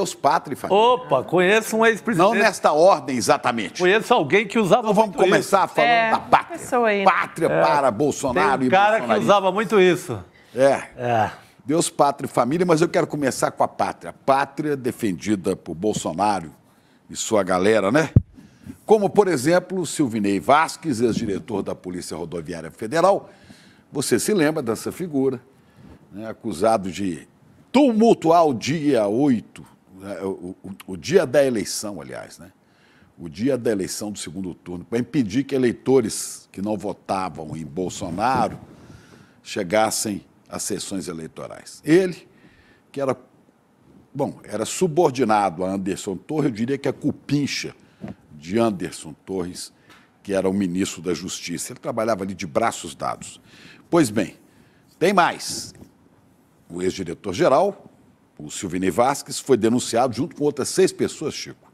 Matheus Pátrifa. Opa, conheço um ex-presidente. Não nesta ordem, exatamente. Conheço alguém que usava então vamos começar isso. falando é, da pátria. Aí, né? Pátria é. para Bolsonaro Tem um e cara que usava muito isso. É. É. Deus, pátria e família, mas eu quero começar com a pátria. Pátria defendida por Bolsonaro e sua galera, né? Como, por exemplo, Silvinei Vasques, ex-diretor da Polícia Rodoviária Federal. Você se lembra dessa figura, né? acusado de tumultuar o dia 8 né, o, o, dia da eleição, aliás, né? o dia da eleição do segundo turno, para impedir que eleitores que não votavam em Bolsonaro chegassem às sessões eleitorais. Ele, que era, bom, era subordinado a Anderson Torres, eu diria que a é cupincha de Anderson Torres, que era o ministro da Justiça. Ele trabalhava ali de braços dados. Pois bem, tem mais. O ex-diretor-geral o Silvini Vasques, foi denunciado junto com outras seis pessoas, Chico,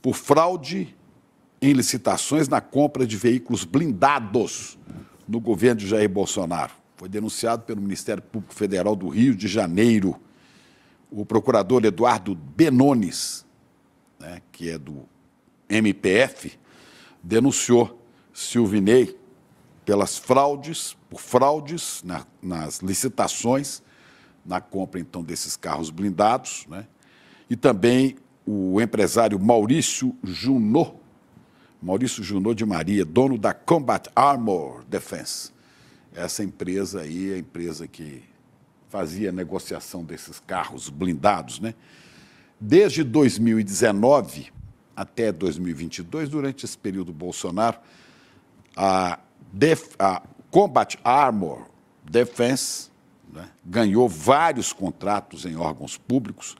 por fraude em licitações na compra de veículos blindados no governo de Jair Bolsonaro. Foi denunciado pelo Ministério Público Federal do Rio de Janeiro. O procurador Eduardo Benones, né, que é do MPF, denunciou Silvinei pelas fraudes, por fraudes na, nas licitações na compra então desses carros blindados, né? E também o empresário Maurício Junot, Maurício Junot de Maria, dono da Combat Armor Defense. Essa empresa aí, é a empresa que fazia a negociação desses carros blindados, né? Desde 2019 até 2022, durante esse período Bolsonaro, a, Def, a Combat Armor Defense né? ganhou vários contratos em órgãos públicos,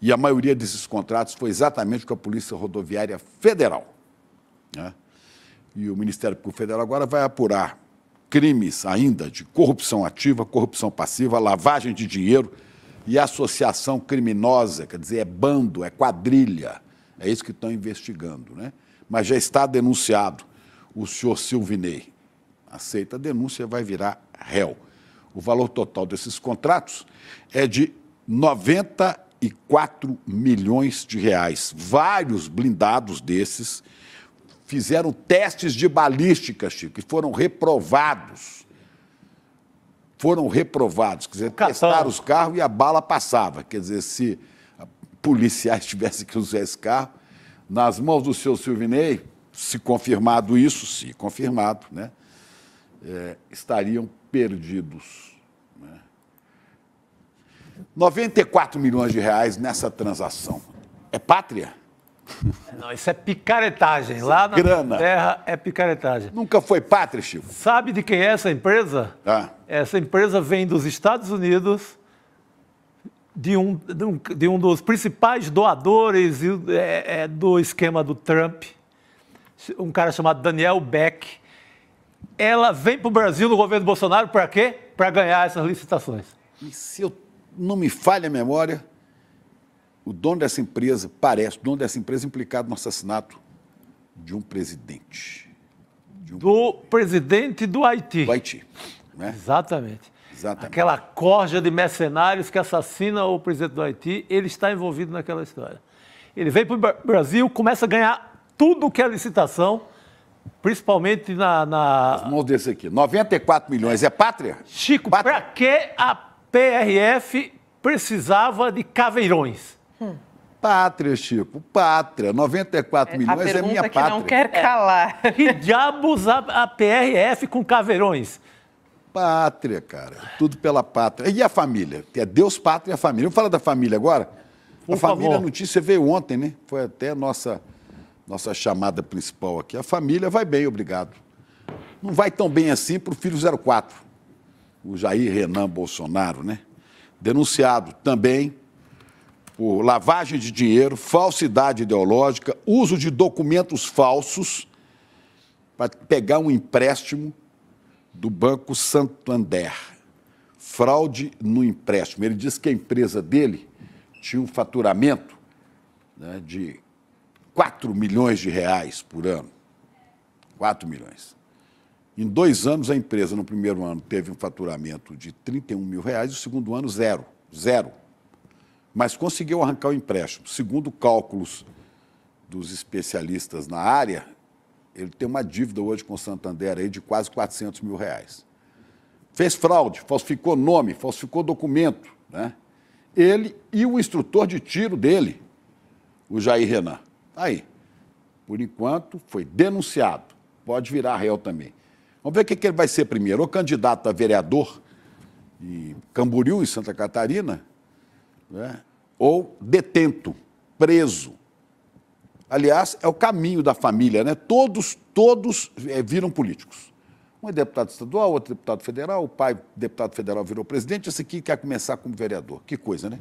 e a maioria desses contratos foi exatamente com a Polícia Rodoviária Federal. Né? E o Ministério Público Federal agora vai apurar crimes ainda de corrupção ativa, corrupção passiva, lavagem de dinheiro e associação criminosa, quer dizer, é bando, é quadrilha. É isso que estão investigando. Né? Mas já está denunciado o senhor Silvinei. Aceita a denúncia, vai virar réu o valor total desses contratos é de 94 milhões de reais. Vários blindados desses fizeram testes de balística, Chico, e foram reprovados. Foram reprovados, quer dizer, Catão. testaram os carros e a bala passava. Quer dizer, se policiais tivessem que usar esse carro, nas mãos do seu Silvinei, se confirmado isso, se confirmado, né, é, estariam perdidos. 94 né? milhões de reais nessa transação. É pátria? É, não, isso é picaretagem. Isso Lá na grana. terra é picaretagem. Nunca foi pátria, Chico? Sabe de quem é essa empresa? Ah. Essa empresa vem dos Estados Unidos, de um, de um, de um dos principais doadores é, é do esquema do Trump, um cara chamado Daniel Beck ela vem para o Brasil no governo Bolsonaro para quê? Para ganhar essas licitações. E se eu não me falha a memória, o dono dessa empresa, parece, o dono dessa empresa é implicado no assassinato de um presidente. De um... Do presidente do Haiti. Do Haiti. Né? Exatamente. Exatamente. Aquela corja de mercenários que assassina o presidente do Haiti, ele está envolvido naquela história. Ele vem para o Brasil, começa a ganhar tudo que é licitação Principalmente na. na... As mãos desse aqui. 94 milhões é pátria? Chico, para que a PRF precisava de caveirões? Hum. Pátria, Chico, pátria. 94 é, milhões é minha pátria. Que não quer calar. É. Que diabos a, a PRF com caveirões? Pátria, cara. Tudo pela pátria. E a família? É Deus, pátria e a família. Vamos falar da família agora? Por a família a notícia veio ontem, né? Foi até nossa nossa chamada principal aqui. A família vai bem, obrigado. Não vai tão bem assim para o filho 04, o Jair Renan Bolsonaro, né? Denunciado também por lavagem de dinheiro, falsidade ideológica, uso de documentos falsos para pegar um empréstimo do Banco Santander. Fraude no empréstimo. Ele disse que a empresa dele tinha um faturamento né, de 4 milhões de reais por ano. 4 milhões. Em dois anos, a empresa, no primeiro ano, teve um faturamento de 31 mil reais, no segundo ano, zero. Zero. Mas conseguiu arrancar o empréstimo. Segundo cálculos dos especialistas na área, ele tem uma dívida hoje com o Santander aí de quase 400 mil reais. Fez fraude, falsificou nome, falsificou documento. Né? Ele e o instrutor de tiro dele, o Jair Renan. Está aí. Por enquanto, foi denunciado. Pode virar réu também. Vamos ver o que, que ele vai ser primeiro. Ou candidato a vereador em Camboriú, em Santa Catarina, né? ou detento, preso. Aliás, é o caminho da família, né? Todos, todos eh, viram políticos. Um é deputado estadual, outro é deputado federal, o pai deputado federal virou presidente, esse aqui quer começar como vereador. Que coisa, né?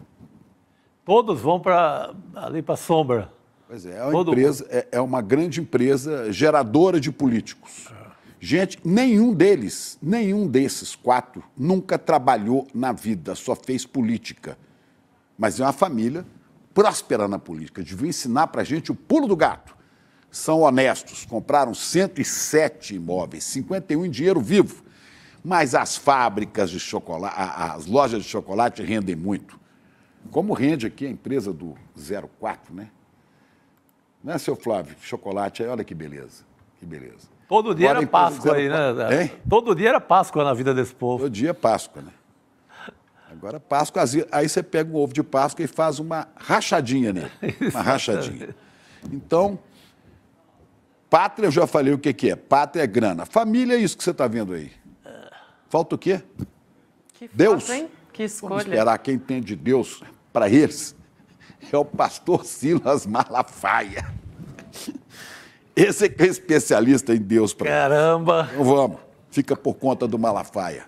Todos vão para ali para a sombra. Pois é, é uma, Todo empresa, é, é, uma grande empresa geradora de políticos. Gente, nenhum deles, nenhum desses quatro, nunca trabalhou na vida, só fez política. Mas é uma família próspera na política, devia ensinar para a gente o pulo do gato. São honestos, compraram 107 imóveis, 51 em dinheiro vivo. Mas as fábricas de chocolate, as lojas de chocolate rendem muito. Como rende aqui a empresa do 04, né? Né, seu Flávio? Chocolate aí, olha que beleza. Que beleza. Todo dia Agora, era então, Páscoa aí, né? Hein? Todo dia era Páscoa na vida desse povo. Todo dia é Páscoa, né? Agora Páscoa, aí você pega um ovo de Páscoa e faz uma rachadinha né Uma rachadinha. Então, pátria, eu já falei o que, é. Pátria é grana. Família é isso que você está vendo aí. Falta o quê? Que Deus. hein? Que escolha. Vamos esperar quem tem de Deus para eles é o pastor Silas Malafaia. Esse é que é especialista em Deus. Pra... Caramba! Então vamos, fica por conta do Malafaia.